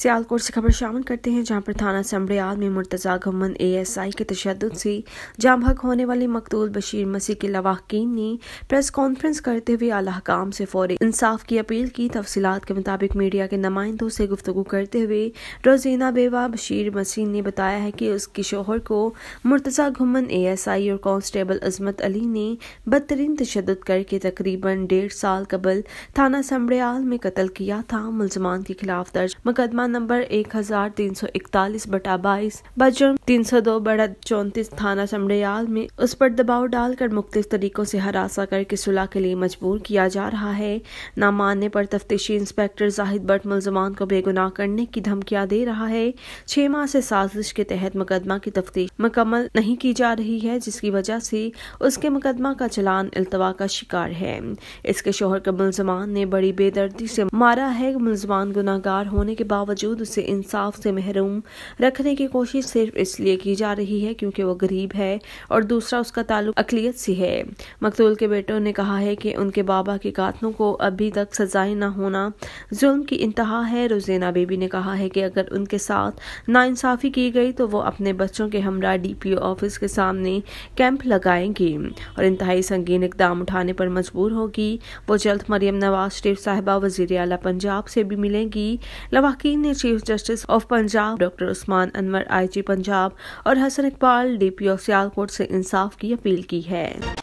सियालकोट से खबर शामिल करते हैं जहां पर थाना समरियाल में मुर्तजा एस एएसआई के तशद से जाम हक होने वाली मकतूल बशीर मसीह के लवाकिन ने प्रेस कॉन्फ्रेंस करते हुए आलाहकाम से फौरी इंसाफ की अपील की तफसीत के मुताबिक मीडिया के नुमाइंदों से गुफ्तु करते हुए रोजीना बेवा बशीर मसीह ने बताया है कि उसके शोहर को मुर्तजा एस एएसआई और कांस्टेबल अजमत अली ने बदतरीन तशद करके तकरीबन डेढ़ साल कबल थाना समरियाल में कत्ल किया था मुलजमान के खिलाफ दर्ज मुकदमा नंबर एक हजार तीन सौ इकतालीस बटा बाईस बजुर्म तीन सौ दो बड़ा चौंतीस थाना चमड़याल में उस पर दबाव डालकर मुख्त तरीकों से हरासा करके सुलह के लिए मजबूर किया जा रहा है न मानने पर तफ्तीशी इंस्पेक्टर जाहिद भट्ट मुलजमान को बेगुनाह करने की धमकियां दे रहा है छह माह से साजिश के तहत मुकदमा की तफ्तीश मुकम्मल नहीं की जा रही है जिसकी वजह से उसके मुकदमा का चलान अल्तवा का शिकार है इसके शोहर का मुलजमान ने बड़ी बेदर्दी से मारा है मुलजमान गुनागार होने के बावजूद बावजूद उसे इंसाफ से महरूम रखने की कोशिश सिर्फ इसलिए की जा रही है क्योंकि वो गरीब है और दूसरा उसका ताल्लुक अकलीत से है मकतूल के बेटों ने कहा है कि उनके बाबा के कातलों को अभी तक सजाएं ना होना जुल्म की इंतहा है रोजेना बेबी ने कहा है कि अगर उनके साथ नाइंसाफ़ी की गई तो वो अपने बच्चों के हमरा डीपीओ ऑफिस के सामने कैंप लगाएंगी और इंतहाई संगीन इकदाम उठाने पर मजबूर होगी वो जल्द मरियम नवाज शरीफ साहबा वजीर अला पंजाब से भी मिलेंगी लवाकिन ने ने chief justice of Punjab doctor Usman Anwar IG Punjab और हसन इकबाल डीपीओ सियालकोट से इंसाफ की अपील की है